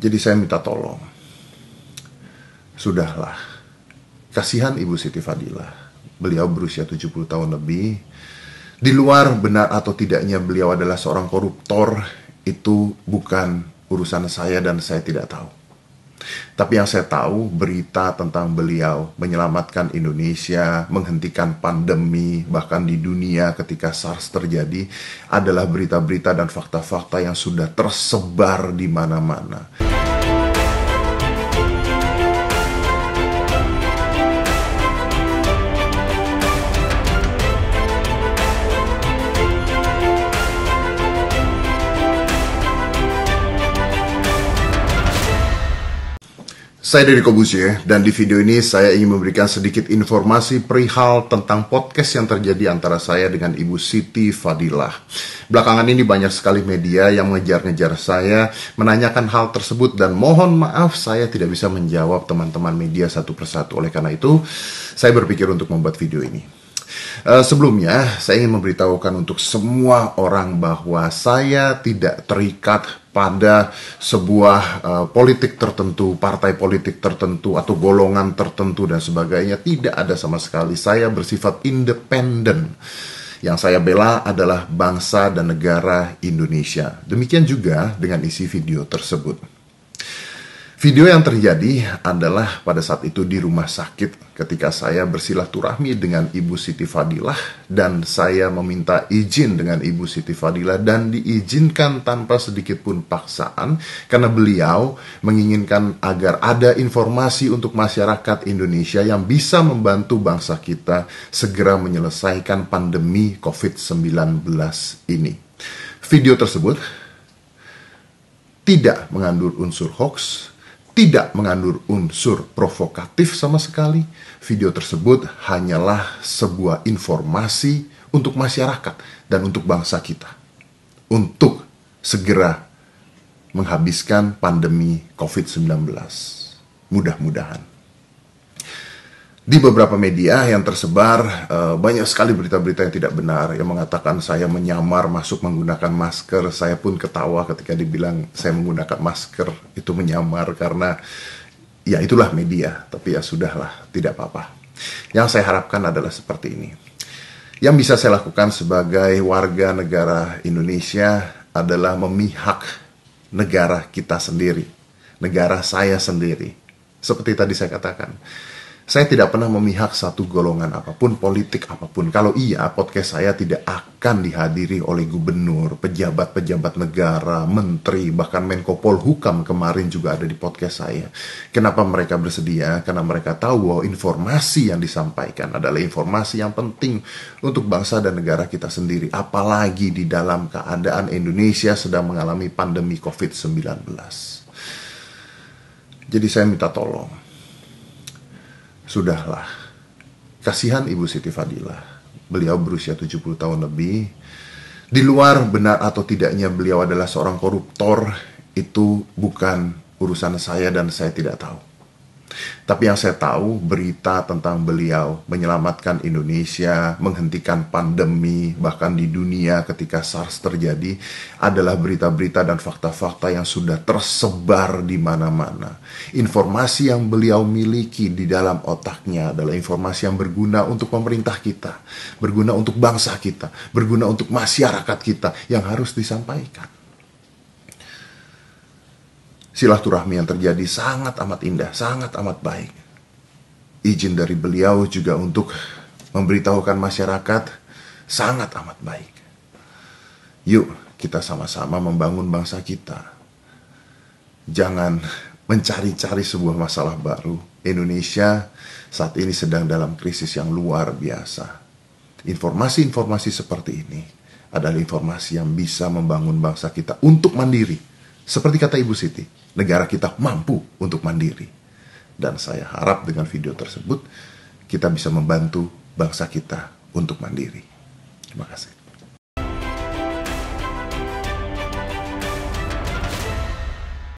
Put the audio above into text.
Jadi saya minta tolong. Sudahlah. Kasihan Ibu Siti Fadilah. Beliau berusia 70 tahun lebih. Di luar benar atau tidaknya beliau adalah seorang koruptor, itu bukan urusan saya dan saya tidak tahu. Tapi yang saya tahu, berita tentang beliau menyelamatkan Indonesia, menghentikan pandemi, bahkan di dunia ketika SARS terjadi, adalah berita-berita dan fakta-fakta yang sudah tersebar di mana-mana. Saya dari Kobusye, dan di video ini saya ingin memberikan sedikit informasi perihal tentang podcast yang terjadi antara saya dengan Ibu Siti Fadilah. Belakangan ini banyak sekali media yang mengejar-ngejar saya menanyakan hal tersebut dan mohon maaf saya tidak bisa menjawab teman-teman media satu persatu. Oleh karena itu, saya berpikir untuk membuat video ini. Uh, sebelumnya, saya ingin memberitahukan untuk semua orang bahwa saya tidak terikat pada sebuah uh, politik tertentu, partai politik tertentu, atau golongan tertentu, dan sebagainya. Tidak ada sama sekali. Saya bersifat independen. Yang saya bela adalah bangsa dan negara Indonesia. Demikian juga dengan isi video tersebut. Video yang terjadi adalah pada saat itu di rumah sakit ketika saya bersilaturahmi dengan Ibu Siti Fadilah dan saya meminta izin dengan Ibu Siti Fadilah dan diizinkan tanpa sedikit pun paksaan karena beliau menginginkan agar ada informasi untuk masyarakat Indonesia yang bisa membantu bangsa kita segera menyelesaikan pandemi COVID-19 ini. Video tersebut tidak mengandung unsur hoax, tidak mengandung unsur provokatif sama sekali. Video tersebut hanyalah sebuah informasi untuk masyarakat dan untuk bangsa kita untuk segera menghabiskan pandemi COVID-19. Mudah-mudahan di beberapa media yang tersebar eh, banyak sekali berita-berita yang tidak benar yang mengatakan saya menyamar masuk menggunakan masker. Saya pun ketawa ketika dibilang saya menggunakan masker itu menyamar karena ya itulah media, tapi ya sudahlah, tidak apa-apa. Yang saya harapkan adalah seperti ini. Yang bisa saya lakukan sebagai warga negara Indonesia adalah memihak negara kita sendiri, negara saya sendiri. Seperti tadi saya katakan saya tidak pernah memihak satu golongan apapun, politik apapun. Kalau iya, podcast saya tidak akan dihadiri oleh gubernur, pejabat-pejabat negara, menteri, bahkan Menko Polhukam kemarin juga ada di podcast saya. Kenapa mereka bersedia? Karena mereka tahu bahwa informasi yang disampaikan adalah informasi yang penting untuk bangsa dan negara kita sendiri. Apalagi di dalam keadaan Indonesia sedang mengalami pandemi COVID-19. Jadi saya minta tolong Sudahlah. Kasihan Ibu Siti Fadilah. Beliau berusia 70 tahun lebih. Di luar benar atau tidaknya beliau adalah seorang koruptor, itu bukan urusan saya dan saya tidak tahu. Tapi yang saya tahu berita tentang beliau menyelamatkan Indonesia, menghentikan pandemi, bahkan di dunia ketika SARS terjadi adalah berita-berita dan fakta-fakta yang sudah tersebar di mana-mana. Informasi yang beliau miliki di dalam otaknya adalah informasi yang berguna untuk pemerintah kita, berguna untuk bangsa kita, berguna untuk masyarakat kita yang harus disampaikan silaturahmi yang terjadi sangat amat indah, sangat amat baik. Izin dari beliau juga untuk memberitahukan masyarakat sangat amat baik. Yuk, kita sama-sama membangun bangsa kita. Jangan mencari-cari sebuah masalah baru. Indonesia saat ini sedang dalam krisis yang luar biasa. Informasi-informasi seperti ini adalah informasi yang bisa membangun bangsa kita untuk mandiri seperti kata Ibu Siti, negara kita mampu untuk mandiri. Dan saya harap dengan video tersebut kita bisa membantu bangsa kita untuk mandiri. Terima kasih.